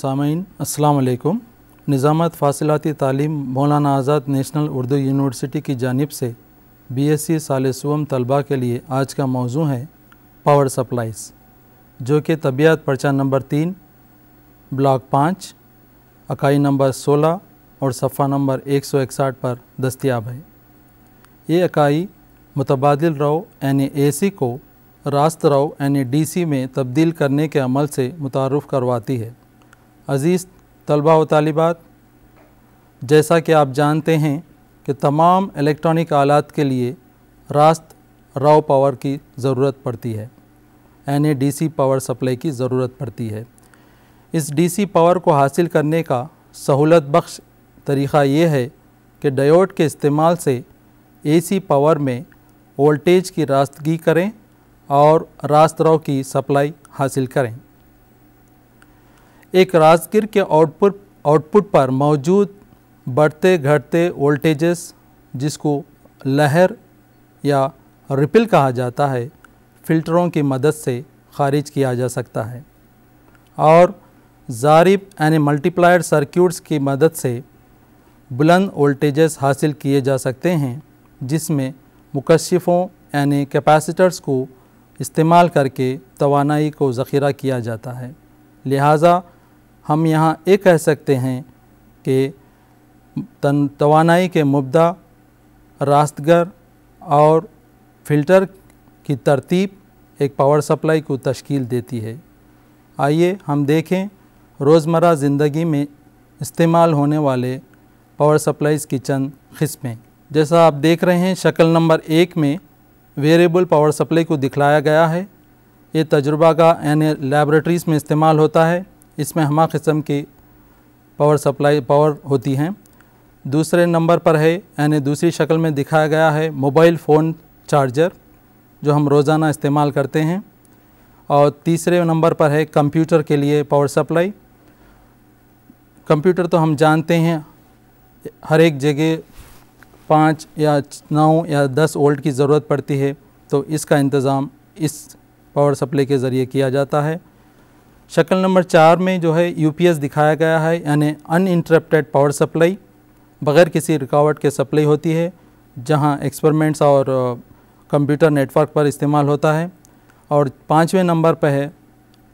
सामीन अल्लाम निज़ामत फ़ासिलती तालीम मौलाना आज़ाद नेशनल उर्दू यूनिवर्सिटी की जानब से बी एस सी सालसवम तलबा के लिए आज का मौजू है पावर सप्लाइज जो कि तबियत पर्चा नंबर तीन ब्लॉक पाँच अकाई नंबर सोलह और सफ़ा नंबर एक सौ इकसठ पर दस्तियाब है ये अकाई मुतबादल रो यानी ए सी को रास्त रो यानी डी सी में तब्दील करने के अमल से मुतारफ़ करवाती है अज़ीज़ तलबा व तालिबात जैसा कि आप जानते हैं कि तमाम इलेक्ट्रॉनिक आलात के लिए रास्त राव पावर की ज़रूरत पड़ती है यानी सी पावर सप्लाई की ज़रूरत पड़ती है इस डीसी पावर को हासिल करने का सहूलत बख्श तरीक़ा ये है कि डायोड के इस्तेमाल से एसी पावर में वोल्टेज की रास्तगी करें और रास्त राव की सप्लाई हासिल करें एक राजगिर के आउटपुट आउटपुट पर मौजूद बढ़ते घटते वोल्टेजेस जिसको लहर या रिपिल कहा जाता है फिल्टरों की मदद से खारिज किया जा सकता है और जारिब यानी मल्टीप्लायर सर्क्यूट्स की मदद से बुलंद वोल्टेजेस हासिल किए जा सकते हैं जिसमें मुकशफ़ों यानी कैपेसिटर्स को इस्तेमाल करके तोानाई को ज़ख़ीरा किया जाता है लिहाजा हम यहाँ ये कह सकते हैं कि तन तोानाई के मुबदा रास्तगर और फिल्टर की तरतीब एक पावर सप्लाई को तश्कील देती है आइए हम देखें रोज़मर्रा ज़िंदगी में इस्तेमाल होने वाले पावर सप्लाईज़ की चंद किस्में जैसा आप देख रहे हैं शक्ल नंबर एक में वेरिएबल पावर सप्लाई को दिखलाया गया है ये तजुर्बा का यानी लेबोरेटरीज़ में इस्तेमाल होता है इसमें हमा किस्म की पावर सप्लाई पावर होती हैं दूसरे नंबर पर है यानी दूसरी शक्ल में दिखाया गया है मोबाइल फ़ोन चार्जर जो हम रोज़ाना इस्तेमाल करते हैं और तीसरे नंबर पर है कंप्यूटर के लिए पावर सप्लाई कंप्यूटर तो हम जानते हैं हर एक जगह पाँच या नौ या दस वोल्ट की ज़रूरत पड़ती है तो इसका इंतज़ाम इस पावर सप्लाई के ज़रिए किया जाता है शक्ल नंबर चार में जो है यूपीएस दिखाया गया है यानी अनइंटरप्टेड पावर सप्लाई बगैर किसी रुकावट के सप्लाई होती है जहां एक्सपेरिमेंट्स और कंप्यूटर नेटवर्क पर इस्तेमाल होता है और पाँचवें नंबर पर है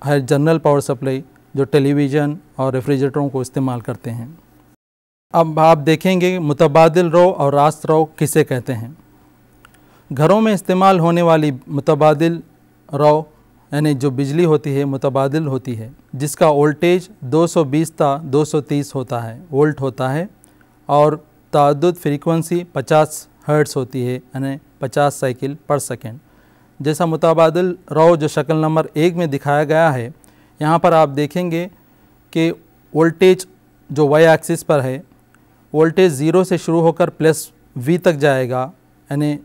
है जनरल पावर सप्लाई जो टेलीविज़न और रेफ्रिजरेटरों को इस्तेमाल करते हैं अब आप देखेंगे मुतबादल रो और रास्त रो किसे कहते हैं घरों में इस्तेमाल होने वाली मुतबादल रो यानी जो बिजली होती है मुतबादल होती है जिसका वोल्टेज 220 था 230 होता है वोल्ट होता है और तद फ्रीक्वेंसी 50 हर्ट्स होती है यानी 50 साइकिल पर सेकेंड जैसा मुतबादल रो जो शक्ल नंबर एक में दिखाया गया है यहाँ पर आप देखेंगे कि वोल्टेज जो वाई एक्सिस पर है वोल्टेज ज़ीरो से शुरू होकर प्लस वी तक जाएगा यानी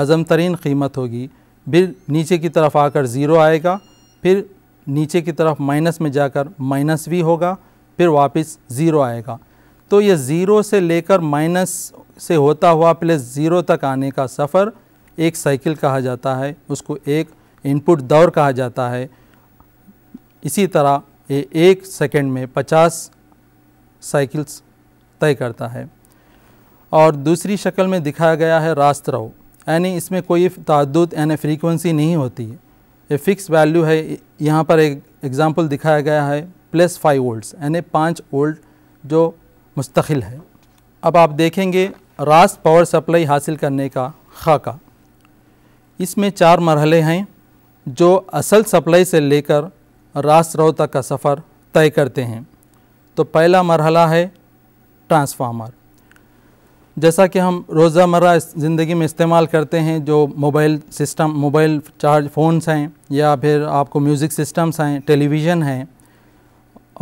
आज़म तरीन कीमत होगी फिर नीचे की तरफ आकर ज़ीरो आएगा फिर नीचे की तरफ माइनस में जाकर माइनस भी होगा फिर वापस ज़ीरो आएगा तो ये ज़ीरो से लेकर माइनस से होता हुआ प्लस ज़ीरो तक आने का सफ़र एक साइकिल कहा जाता है उसको एक इनपुट दौर कहा जाता है इसी तरह ये एक सेकंड में 50 साइकिल्स तय करता है और दूसरी शक्ल में दिखाया गया है रास्त्रव यानी इसमें कोई तादद यानी फ्रीक्वेंसी नहीं होती है ये फिक्स वैल्यू है यहाँ पर एक एग्ज़ाम्पल दिखाया गया है प्लस फाइव वोल्ट्स यानी पाँच वोल्ट जो मुस्तकिल है अब आप देखेंगे रास्त पावर सप्लाई हासिल करने का खाका इसमें चार मरहले हैं जो असल सप्लाई से लेकर रास्त रो तक का सफ़र तय करते हैं तो पहला मरहला है ट्रांसफार्मर जैसा कि हम रोज़मर्रा ज़िंदगी में इस्तेमाल करते हैं जो mobile system mobile charge phones हैं या फिर आपको म्यूज़िक सिस्टम्स हैं टेलीविज़न हैं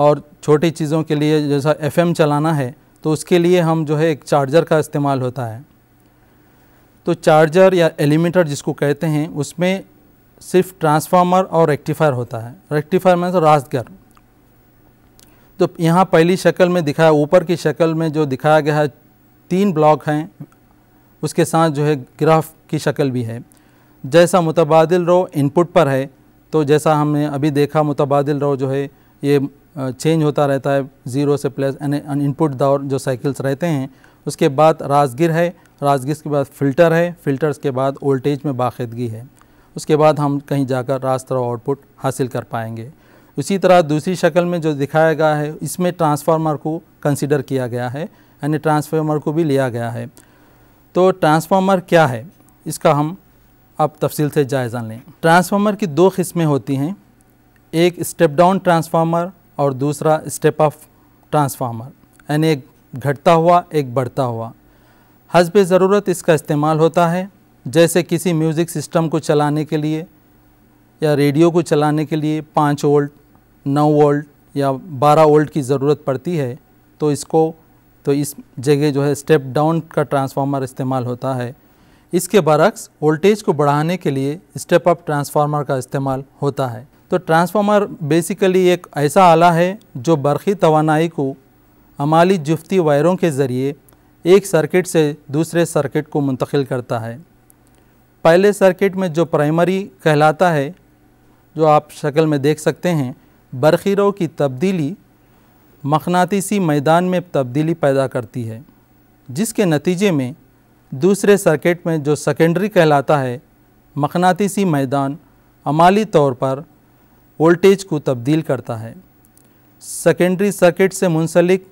और छोटी चीज़ों के लिए जैसा एफएम चलाना है तो उसके लिए हम जो है एक चार्जर का इस्तेमाल होता है तो चार्जर या एलिमेंटर जिसको कहते हैं उसमें सिर्फ ट्रांसफार्मर और रेक्टिफायर होता है रेक्टिफायर में तो रास्गर तो यहाँ पहली शक्ल में दिखाया ऊपर की शक्ल में जो दिखाया गया है तीन ब्लॉक हैं उसके साथ जो है ग्राफ की शक्ल भी है जैसा मुतबादल रो इनपुट पर है तो जैसा हमने अभी देखा मुतबादल रो जो है ये चेंज होता रहता है ज़ीरो से प्लस यानी इनपुट दौर जो साइकिल्स रहते हैं उसके बाद राजगिर है राजगिर के बाद फ़िल्टर है फ़िल्टर्स के बाद वोल्टेज में बाखदगी है उसके बाद हम कहीं जाकर रास्ता आउटपुट हासिल कर पाएंगे उसी तरह दूसरी शक्ल में जो दिखाया गया है इसमें ट्रांसफार्मर को कंसिडर किया गया है यानी ट्रांसफार्मर को भी लिया गया है तो ट्रांसफार्मर क्या है इसका हम आप तफसील से जायज़ा लें ट्रांसफार्मर की दो किस्में होती हैं एक स्टेप डाउन ट्रांसफार्मर और दूसरा स्टेप अप ट्रांसफार्मर यानी एक घटता हुआ एक बढ़ता हुआ पे ज़रूरत इसका इस्तेमाल होता है जैसे किसी म्यूज़िक सिस्टम को चलाने के लिए या रेडियो को चलाने के लिए पाँच वोल्ट नौ वोल्ट या बारह वोल्ट की ज़रूरत पड़ती है तो इसको तो इस जगह जो है स्टेप डाउन का ट्रांसफार्मर इस्तेमाल होता है इसके बरक्स वोल्टेज को बढ़ाने के लिए स्टेप अप ट्रांसफार्मर का इस्तेमाल होता है तो ट्रांसफार्मर बेसिकली एक ऐसा आला है जो बरखी तोानाई को अमाली जुफ्ती वायरों के ज़रिए एक सर्किट से दूसरे सर्किट को मुंतकिल करता है पहले सर्किट में जो प्राइमरी कहलाता है जो आप शक्ल में देख सकते हैं बरखीरों की तब्दीली मखनातीसी मैदान में तब्दीली पैदा करती है जिसके नतीजे में दूसरे सर्किट में जो सेकेंडरी कहलाता है मखनातीसी मैदान अमाली तौर पर वोल्टेज को तब्दील करता है सेकेंडरी सर्किट से मुंसलिक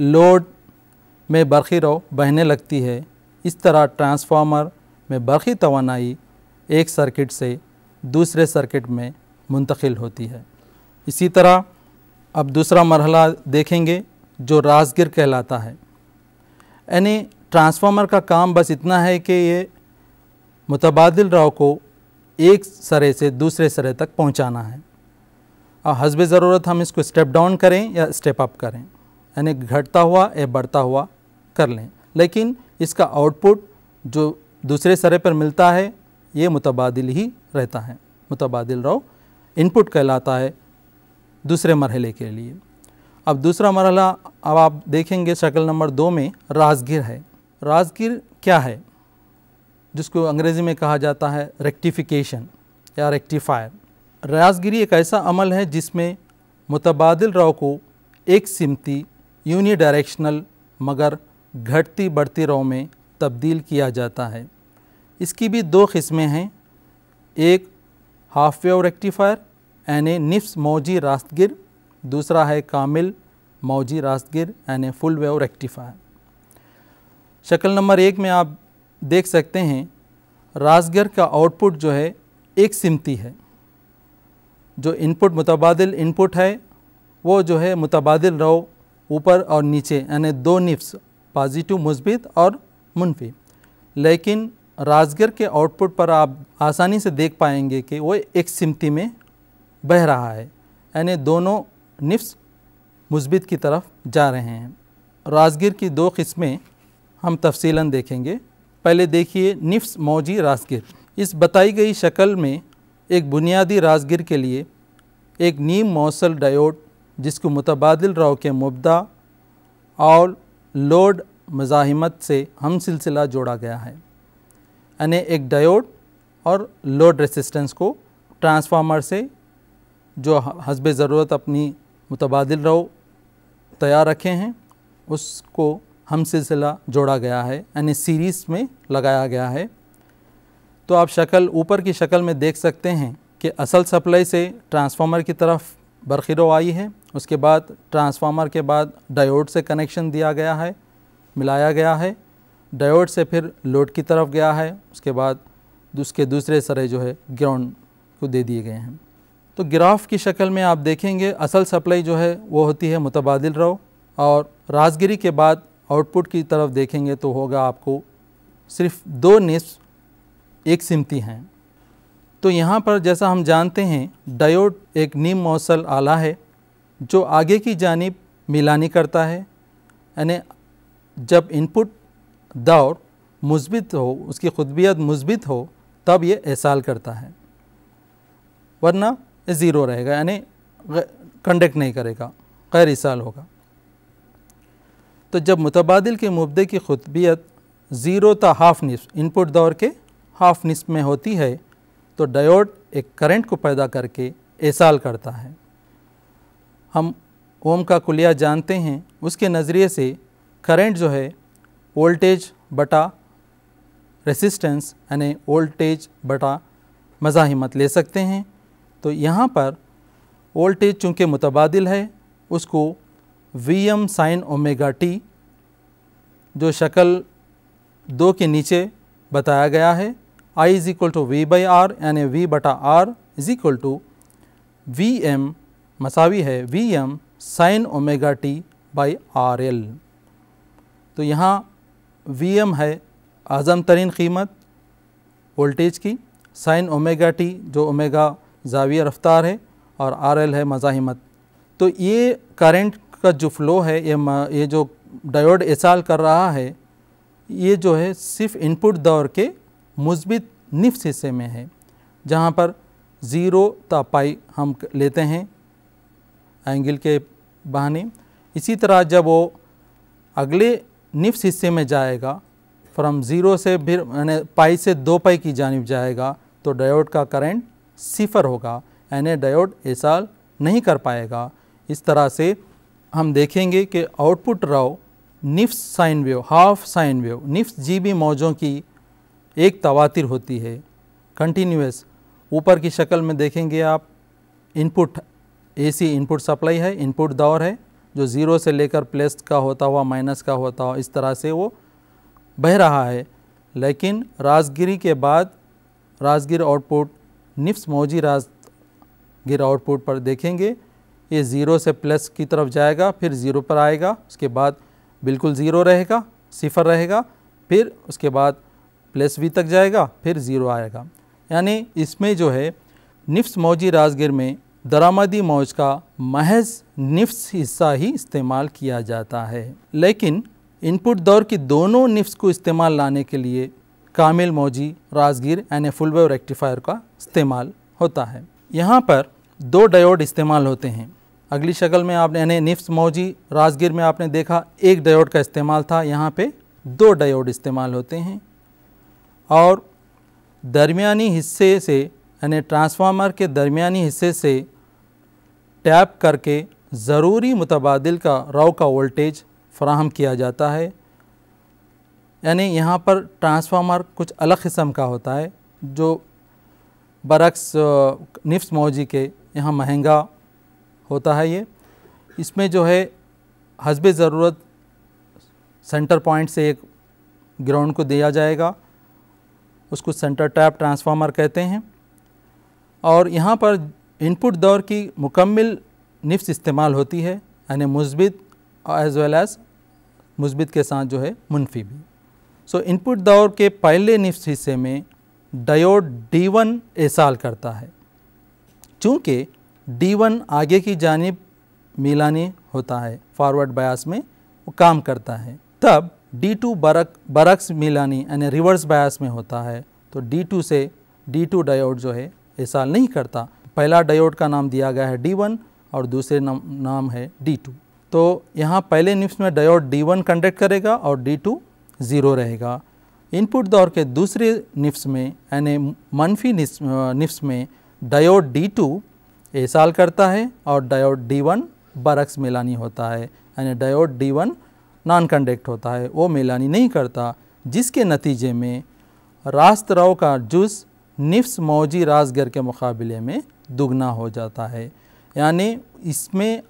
लोड में बरखी रो बहने लगती है इस तरह ट्रांसफार्मर में बरखी तोानाई एक सर्किट से दूसरे सर्किट में मुंतकिल होती है इसी तरह अब दूसरा मरहला देखेंगे जो राजगिर कहलाता है यानी ट्रांसफार्मर का काम बस इतना है कि ये मुतबाद राव को एक सरे से दूसरे सरे तक पहुंचाना है और हसब ज़रूरत हम इसको स्टेप डाउन करें या स्टेप अप करें यानी घटता हुआ या बढ़ता हुआ कर लें लेकिन इसका आउटपुट जो दूसरे सरे पर मिलता है ये मुतबादिल ही रहता है मुतबादिल राव इनपुट कहलाता है दूसरे मरहले के लिए अब दूसरा मरहला अब आप देखेंगे शक्ल नंबर दो में राजगीर है राजगीर क्या है जिसको अंग्रेज़ी में कहा जाता है रेक्टिफिकेशन या रेक्टिफायर राजगिरी एक ऐसा अमल है जिसमें मुतबादल रॉ को एक सिमती यूनिडायरेक्शनल मगर घटती बढ़ती रव में तब्दील किया जाता है इसकी भी दो किस्में हैं एक हाफ वेव रेक्टिफायर एन ए निफ्स मौजी रास्तगिर दूसरा है कामिल मौजी रास्तगिर एन ए फुल वेव रेक्टिफायर शक्ल नंबर एक में आप देख सकते हैं रासगर का आउटपुट जो है एक सिमती है जो इनपुट मुतबादल इनपुट है वो जो है मुतबादल रो ऊपर और नीचे यानी दो निफ्स पॉजिटिव मुस्बित और मुनफी लेकिन राजगर के आउटपुट पर आप आसानी से देख पाएंगे कि वो एक सिमती में बह रहा है यानी दोनों निफ्स मुस्बित की तरफ जा रहे हैं राजगिर की दो किस्में हम तफसीला देखेंगे पहले देखिए निफ्स मौजी राजगिर इस बताई गई शक्ल में एक बुनियादी राजगिर के लिए एक नीम मौसल डायोड जिसको मुतबादल राव के मुबदा और लोड मज़ाहमत से हम सिलसिला जोड़ा गया है यानी एक डायोड और लोड रेसिस्टेंस को ट्रांसफार्मर से जो हसब ज़रूरत अपनी मुतबादल रो तैयार रखे हैं उसको हम सिलसिला जोड़ा गया है यानी सीरीज़ में लगाया गया है तो आप शक्ल ऊपर की शक्ल में देख सकते हैं कि असल सप्लाई से ट्रांसफार्मर की तरफ बरखी रो आई है उसके बाद ट्रांसफार्मर के बाद डायोड से कनेक्शन दिया गया है मिलाया गया है डायोड से फिर लोड की तरफ गया है उसके बाद उसके दूसरे सरे जो है ग्राउंड को दे दिए गए हैं तो ग्राफ की शक्ल में आप देखेंगे असल सप्लाई जो है वो होती है मुतबाद रो और राजगिरी के बाद आउटपुट की तरफ देखेंगे तो होगा आपको सिर्फ दो निस एक सिमती हैं तो यहाँ पर जैसा हम जानते हैं डायोड एक नीम मौसल आला है जो आगे की जानब मिलानी करता है यानी जब इनपुट दौर मुस्बित हो उसकी खुदबियत मुस्बित हो तब ये एसाल करता है वरना ज़ीरो रहेगा यानी कंडक्ट नहीं करेगा गैर इसाल होगा तो जब मुतबादल के मुबदे की खुतबियत ज़ीरो ता हाफ निसफ इनपुट दौर के हाफ निसफ में होती है तो डायोड एक करंट को पैदा करके एसाल करता है हम ओम का कुलिया जानते हैं उसके नज़रिए से करंट जो है वोल्टेज बटा रेसिस्टेंस यानी वोल्टेज बटा मज़ाहिमत ले सकते हैं तो यहाँ पर वोल्टेज चूँकि मुतबाद है उसको V M sine omega T जो शक्ल दो के नीचे बताया गया है I is equal to V by R यानी वी बटा R is equal to V M मसावी है V M sine omega T by R L तो यहाँ वी एम है आज़म तरीन कीमत वोल्टेज की साइन ओमेगा टी जो ओमेगा जाविया रफ्तार है और आर एल है मज़ाहिमत तो ये करंट का जो फ्लो है ये ये जो डायोड एसाल कर रहा है ये जो है सिर्फ इनपुट दौर के मुस्बित निफ्स हिस्से में है जहाँ पर ज़ीरो तापाई हम लेते हैं एंगल के बहाने इसी तरह जब वो अगले निफ्स हिस्से में जाएगा फ्रॉम ज़ीरो से फिर मैंने पाई से दो पाई की जानब जाएगा तो डायोड का करंट सिफर होगा यानी डायोड ऐसा नहीं कर पाएगा इस तरह से हम देखेंगे कि आउटपुट राव निफ्स sine wave half sine wave निफ्स जीबी मौजों की एक तवातिर होती है कंटिन्यूस ऊपर की शक्ल में देखेंगे आप इनपुट एसी इनपुट सप्लाई है इनपुट दौर है जो ज़ीरो से लेकर प्लस का होता हुआ माइनस का होता हुआ इस तरह से वो बह रहा है लेकिन राजगिरी के बाद राजगिर आउटपुट निफ्स मौजी राज गिर आउटपुट पर देखेंगे ये ज़ीरो से प्लस की तरफ जाएगा फिर ज़ीरो पर आएगा उसके बाद बिल्कुल ज़ीरो रहेगा सिफर रहेगा फिर उसके बाद प्लस वी तक जाएगा फिर ज़ीरो आएगा यानी इसमें जो है निफ्स मौजी राजगिर में दरामदी मौज का महज निफ्स हिस्सा ही इस्तेमाल किया जाता है लेकिन इनपुट दौर की दोनों निफ्स को इस्तेमाल लाने के लिए कामिल मौजी राजगीर यानी फुल वेव रेक्टिफायर का इस्तेमाल होता है यहाँ पर दो डायोड इस्तेमाल होते हैं अगली शक्ल में आपने यानी निफ्स मौजी राजगीर में आपने देखा एक डायोड का इस्तेमाल था यहाँ पे दो डायोड इस्तेमाल होते हैं और दरमियानी हिस्से से यानी ट्रांसफार्मर के दरमियानी हिस्से से टैप करके ज़रूरी मुतबादल का रो का वोल्टेज फ्राहम किया जाता है यानी यहाँ पर ट्रांसफार्मर कुछ अलग किस्म का होता है जो बरक्स निफ्स मौजी के यहाँ महंगा होता है ये इसमें जो है हसब ज़रूरत सेंटर पॉइंट से एक ग्राउंड को दिया जाएगा उसको सेंटर टैप ट्रांसफार्मर कहते हैं और यहाँ पर इनपुट दौर की मुकम्मल निफ्स इस्तेमाल होती है यानी मुस्बित एज़ वेल एज़ मुस्बित के साथ जो है मुनफी भी सो इनपुट दौर के पहले निफ्स हिस्से में डायोड D1 एसाल करता है चूँकि D1 आगे की जानब मिलानी होता है फॉरवर्ड बायास में वो काम करता है तब D2 बरक बरक्स मिलानी यानी रिवर्स बायास में होता है तो D2 से D2 डायोड जो है एसाल नहीं करता पहला डायोड का नाम दिया गया है D1 और दूसरे नाम, नाम है D2 तो यहाँ पहले निफ्स में डायोड D1 कंडक्ट करेगा और D2 ज़ीरो रहेगा इनपुट दौर के दूसरे निफ्स में यानी मनफी निफ्स में डायोड D2 एसाल करता है और डायोड डी वन बरक्स मेलानी होता है यानी डायोड वन नॉन कंडक्ट होता है वो मेलानी नहीं करता जिसके नतीजे में रास्त का जूस निफ्स मौजी राजगर के मुकाबले में दुगना हो जाता है यानी इसमें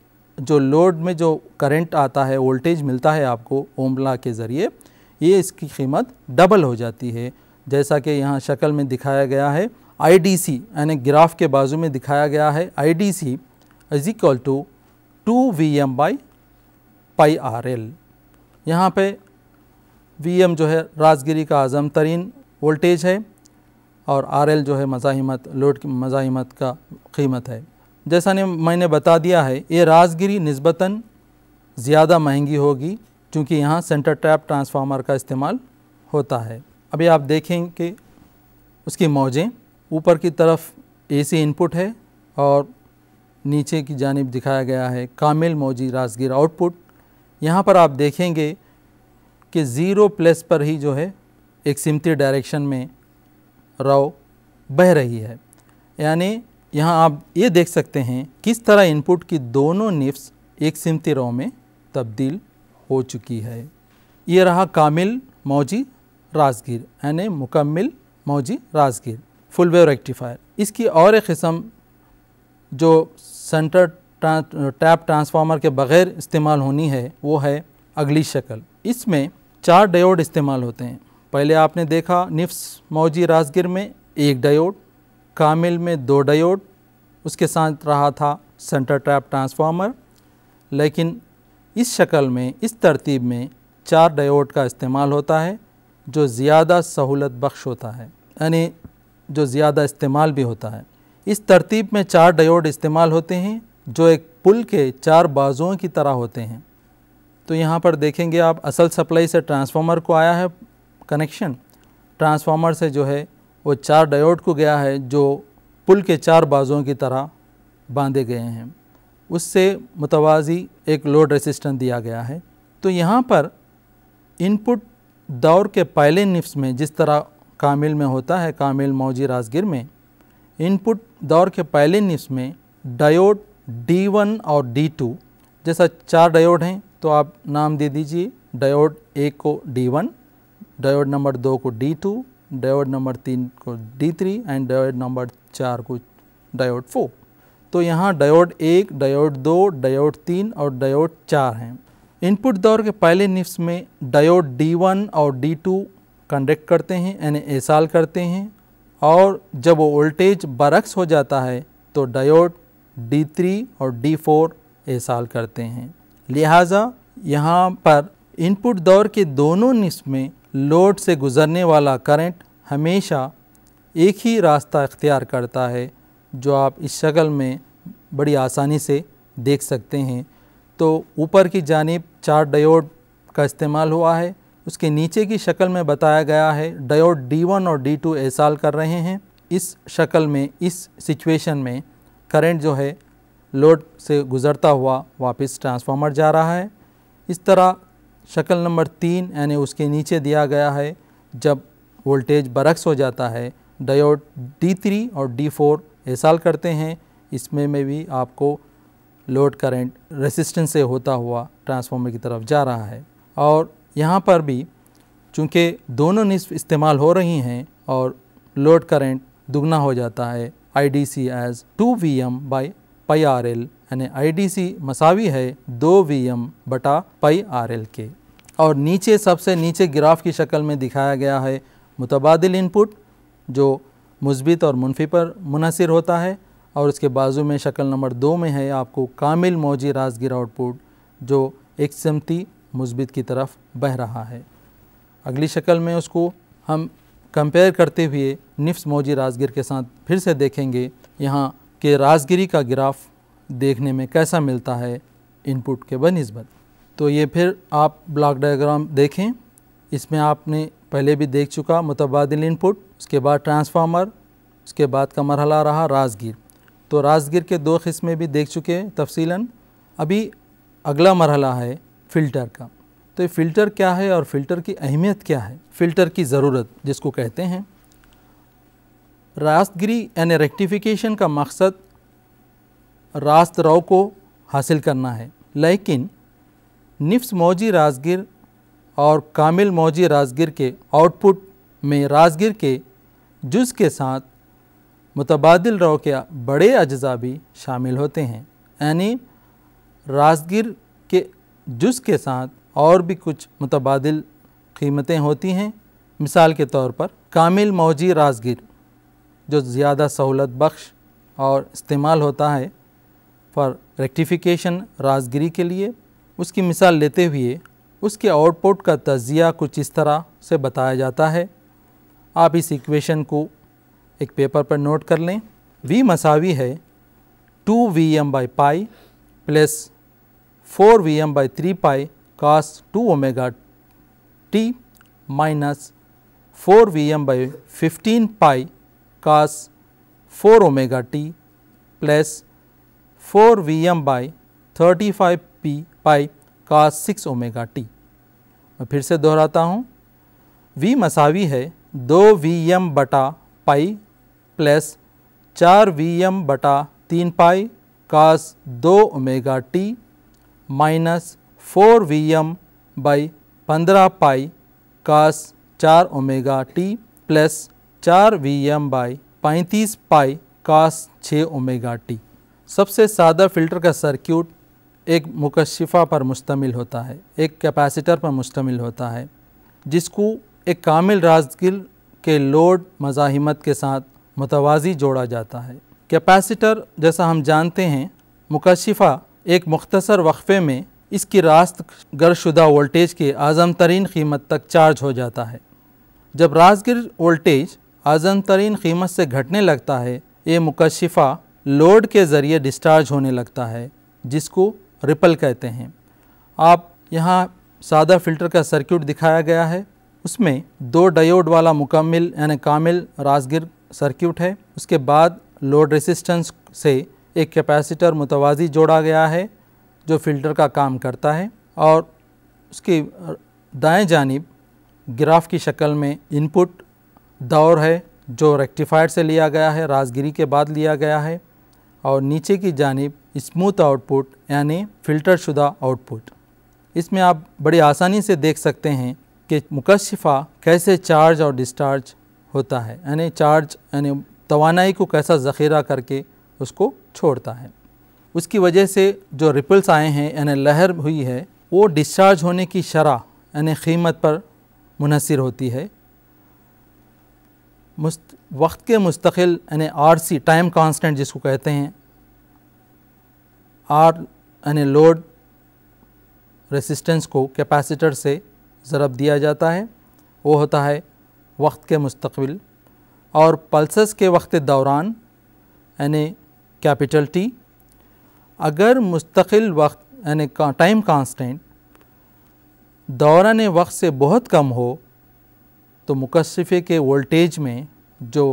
जो लोड में जो करंट आता है वोल्टेज मिलता है आपको ओमला के ज़रिए ये इसकी कीमत डबल हो जाती है जैसा कि यहाँ शक्ल में दिखाया गया है आई डी सी यानी ग्राफ के बाजू में दिखाया गया है I D C is equal to two V M by pi R L यहाँ पे वी एम जो है राजगिरी का आज़म तरीन वोल्टेज है और आर एल जो है मज़ाहमत लोड की मज़ाहमत का कीमत है जैसा ने मैंने बता दिया है ये राजगिरी नस्बता ज़्यादा महंगी होगी चूँकि यहाँ सेंटर टैप ट्रांसफार्मर का इस्तेमाल होता है अभी आप देखें कि उसकी मौजें ऊपर की तरफ एसी इनपुट है और नीचे की जानब दिखाया गया है कामिल मौजी राजगीर आउटपुट यहाँ पर आप देखेंगे कि ज़ीरो प्लस पर ही जो है एक सिमती डायरेक्शन में रव बह रही है यानी यहाँ आप ये देख सकते हैं किस तरह इनपुट की दोनों निफ्स एक सिमती रव में तब्दील हो चुकी है ये रहा कामिल मौजी राजगीर यानी मुकम्मिल मौजी राजगीर फुल वेव रेक्टिफायर इसकी और एक किस्म जो सेंटर टैप ट्रांसफार्मर के बग़ैर इस्तेमाल होनी है वो है अगली शक्ल इसमें चार डायोड इस्तेमाल होते हैं पहले आपने देखा निफ्स मौजी राजगीर में एक डायोड कामिल में दो डायोड उसके साथ रहा था सेंटर ट्रैप ट्रांसफार्मर लेकिन इस शक्ल में इस तरतीब में चार डायोड का इस्तेमाल होता है जो ज़्यादा सहूलत बख्श होता है यानी जो ज़्यादा इस्तेमाल भी होता है इस तरतीब में चार डायोड इस्तेमाल होते हैं जो एक पुल के चार बाजुओं की तरह होते हैं तो यहाँ पर देखेंगे आप असल सप्लाई से ट्रांसफार्मर को आया है कनेक्शन ट्रांसफार्मर से जो है वो चार डायोड को गया है जो पुल के चार बाजुओं की तरह बांधे गए हैं उससे मुतवाजी एक लोड रेसिस्टेंस दिया गया है तो यहाँ पर इनपुट दौर के पहले निफ्स में जिस तरह कामिल में होता है कामिल मौजी राजगिर में इनपुट दौर के पहले निफ्स में डायोड D1 और D2 जैसा चार डायोड हैं तो आप नाम दे दीजिए डायोड एक को D1, डायोड नंबर दो को D2, डायोड नंबर तीन को D3 एंड डायोड नंबर चार को डायोड फोर तो यहाँ डायोड एक डायोड दो डायोड तीन और डायोड चार हैं इनपुट दौर के पहले निफ्स में डायोड D1 और D2 कंडक्ट करते हैं यानी एसाल करते हैं और जब वो वोल्टेज बरक्स हो जाता है तो डायोड D3 और D4 एसाल करते हैं लिहाजा यहाँ पर इनपुट दौर के दोनों निस्फ में लोड से गुज़रने वाला करंट हमेशा एक ही रास्ता इख्तियार करता है जो आप इस शक्ल में बड़ी आसानी से देख सकते हैं तो ऊपर की जानब चार डायोड का इस्तेमाल हुआ है उसके नीचे की शक्ल में बताया गया है डायोड D1 और D2 टू एसाल कर रहे हैं इस शक्ल में इस सिचुएशन में करंट जो है लोड से गुज़रता हुआ वापस ट्रांसफार्मर जा रहा है इस तरह शक्ल नंबर तीन यानी उसके नीचे दिया गया है जब वोल्टेज बरक्स हो जाता है डायोड D3 और D4 ऐसाल करते हैं इसमें में भी आपको लोड करंट रेसिस्टेंस से होता हुआ ट्रांसफार्मर की तरफ जा रहा है और यहाँ पर भी चूँकि दोनों निस्फ इस्तेमाल हो रही हैं और लोड करंट दुगना हो जाता है I D C as two V M by pi R L यानी आई डी सी मसावी है दो वी एम बटा पाई आर एल के और नीचे सबसे नीचे ग्राफ की शक्ल में दिखाया गया है मुतबाद इनपुट जो मुस्बित और मनफी पर मुनसर होता है और उसके बाजू में शक्ल नंबर दो में है आपको कामिल मौजी राजगिर आउटपुट जो एक समती मुस्बित की तरफ बह रहा है अगली शक्ल में उसको हम कंपेयर करते हुए निफ्स मौजी राजगिर के साथ फिर से देखेंगे यहाँ के राजगिरी का ग्राफ देखने में कैसा मिलता है इनपुट के बनस्बत तो ये फिर आप ब्लॉक डायग्राम देखें इसमें आपने पहले भी देख चुका मुतबादल इनपुट उसके बाद ट्रांसफार्मर उसके बाद का मरहला रहा राजगीर तो राजगीर के दो किस्में भी देख चुके तफसीला अभी अगला मरहला है फ़िल्टर का तो ये फ़िल्टर क्या है और फ़िल्टर की अहमियत क्या है फ़िल्टर की ज़रूरत जिसको कहते हैं रास्तगिरी यानी रेक्टिफिकेशन का मकसद रास्त रव को हासिल करना है लेकिन निफ्स मौजी राजगिर और कामिल मौजी राजगिर के आउटपुट में राजगिर के जुज़ के साथ मुतबादल रो के बड़े अज्जा भी शामिल होते हैं यानी राजगिर के जुज़ के साथ और भी कुछ मुतबादल कीमतें होती हैं मिसाल के तौर पर कामिल मौजी राजगिर जो ज़्यादा सहूलत बख्श और इस्तेमाल होता है फॉर रेक्टिफिकेशन राजगिरी के लिए उसकी मिसाल लेते हुए उसके आउटपुट का तजिया कुछ इस तरह से बताया जाता है आप इस इक्वेशन को एक पेपर पर नोट कर लें v मसावी है two V M by pi plus four V M by three pi cos two omega T minus four V M by fifteen pi cos four omega T plus four V M by thirty five P pi cos six omega T मैं फिर से दोहराता हूँ we मसावी है दो V M बटा pi plus चार V M बटा तीन पाई कास दो omega T minus four V M by पंद्रह पाई कास चार ओमेगा टी प्लस चार वी एम बाई पैंतीस पाई कास छः ओमेगा टी सबसे सादा फिल्टर का सर्क्यूट एक मुकशफ़ा पर मुश्तमिल होता है एक कैपेसिटर पर मुश्तमिल होता है जिसको एक कामिल राजगिल के लोड मज़ाहमत के साथ मुतवाज़ी जोड़ा जाता है कैपेसिटर जैसा हम जानते हैं मुकशफ़ा एक मख्तसर वक्फ़े में इसकी रास्त शुदा वोल्टेज के आज़म तरीन कीमत तक चार्ज हो जाता है जब राजगिर वोल्टेज आज़म तरीन कीमत से घटने लगता है ये मुकशफ़ा लोड के ज़रिए डिस्चार्ज होने लगता है जिसको रिपल कहते हैं आप यहाँ सादा फ़िल्टर का सर्किट दिखाया गया है उसमें दो डायोड वाला मुकम्मिल यानी कामिल राजगिर सर्किट है उसके बाद लोड रेसिस्टेंस से एक कैपेसिटर मुतवाजी जोड़ा गया है जो फ़िल्टर का काम करता है और उसकी दाएं जानब ग्राफ की शक्ल में इनपुट दौर है जो रेक्टिफायर से लिया गया है राजगिरी के बाद लिया गया है और नीचे की जानब स्मूथ आउटपुट यानी फ़िल्टर शुदा आउटपुट इसमें आप बड़ी आसानी से देख सकते हैं कि मुकशफ़ा कैसे चार्ज और डिस्चार्ज होता है यानी चार्ज यानी तोानाई को कैसा ज़ख़ीरा करके उसको छोड़ता है उसकी वजह से जो रिपल्स आए हैं यानी लहर हुई है वो डिस्चार्ज होने की शरह यानी कीमत पर मुनसर होती है वक्त के मुस्तकिल यानी आर सी टाइम कांस्टेंट जिसको कहते हैं आर यानी लोड रेसिस्टेंस को कैपेसिटर से ज़रब दिया जाता है वो होता है वक्त के मुस्तबिल और पल्सस के वक्त दौरान यानी कैपिटल टी अगर मुस्तकिल वक्त यानी टाइम कांस्टेंट दौरान वक्त से बहुत कम हो तो मुकसफ़े के वोल्टेज में जो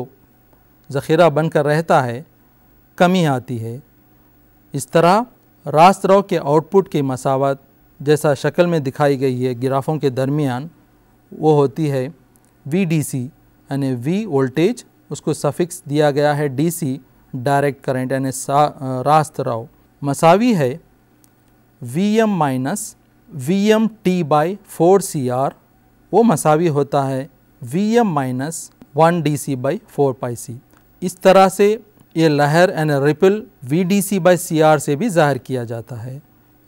ज़ख़ीरा बनकर रहता है कमी आती है इस तरह रास्तरों के आउटपुट की मसावत जैसा शक्ल में दिखाई गई है गिराफों के दरमियान वो होती है वी डी सी यानी वी वोल्टेज उसको सफिक्स दिया गया है डी सी डायरेक्ट करेंट यानी रास्त राव मसावी है V M minus V M T by four C R वो मसावी होता है V M minus one D C by four pi C इस तरह से ये लहर and ripple V D C by C R से भी ज़ाहिर किया जाता है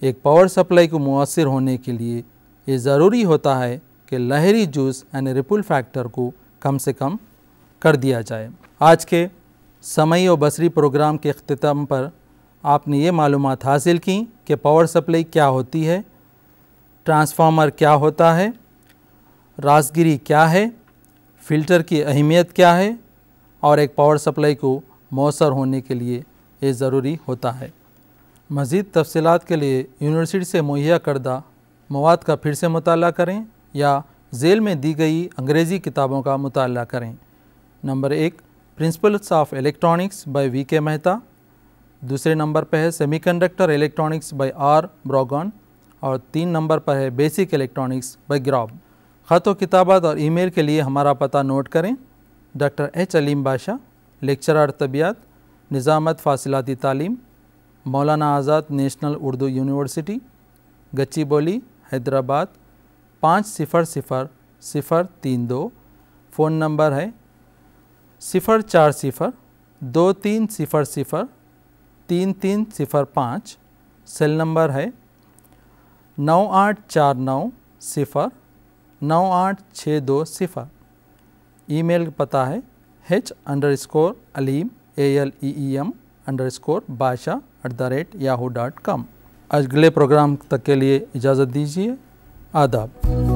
एक पावर सप्लाई को मुअसर होने के लिए ये ज़रूरी होता है कि लहरी जूस एंड रिपल फैक्टर को कम से कम कर दिया जाए आज के समय और बसरी प्रोग्राम के अख्ताम पर आपने ये मालूम हासिल की कि पावर सप्लाई क्या होती है ट्रांसफार्मर क्या होता है रासगिरी क्या है फ़िल्टर की अहमियत क्या है और एक पावर सप्लाई को मौसर होने के लिए ये ज़रूरी होता है मज़ीद तफसलत के लिए यूनिवर्सिटी से मुहैया करदा मवाद का फिर से मताल करें या जेल में दी गई अंग्रेज़ी किताबों का मताल करें नंबर एक principles of electronics by V K Mehta दूसरे नंबर पर है semiconductor electronics by R Brogan और तीन नंबर पर है बेसिक इलेक्ट्रॉनिक्स बाय ग्रॉब ख़त व किताबात और ईमेल के लिए हमारा पता नोट करें डॉक्टर एच अलीम बादशाह लेक्चरर तबियात निज़ामत फासिलती तालीम मौलाना आज़ाद नेशनल उर्दू यूनिवर्सिटी गच्ची बोली हैदराबाद पाँच सिफ़र सिफ़र सिफ़र तीन दो फ़ोन नंबर है सिफ़र चार सिफ़र दो तीन सिफ़र सिफ़र तीन तीन सिफ़र पाँच सेल नंबर है नौ आठ चार नौ सिफ़र नौ आठ छः दो सिफ़र ईमेल पता है h underscore alim a l E M underscore Badshah at the rate Yahoo dot com अगले प्रोग्राम तक के लिए इजाज़त दीजिए आदाब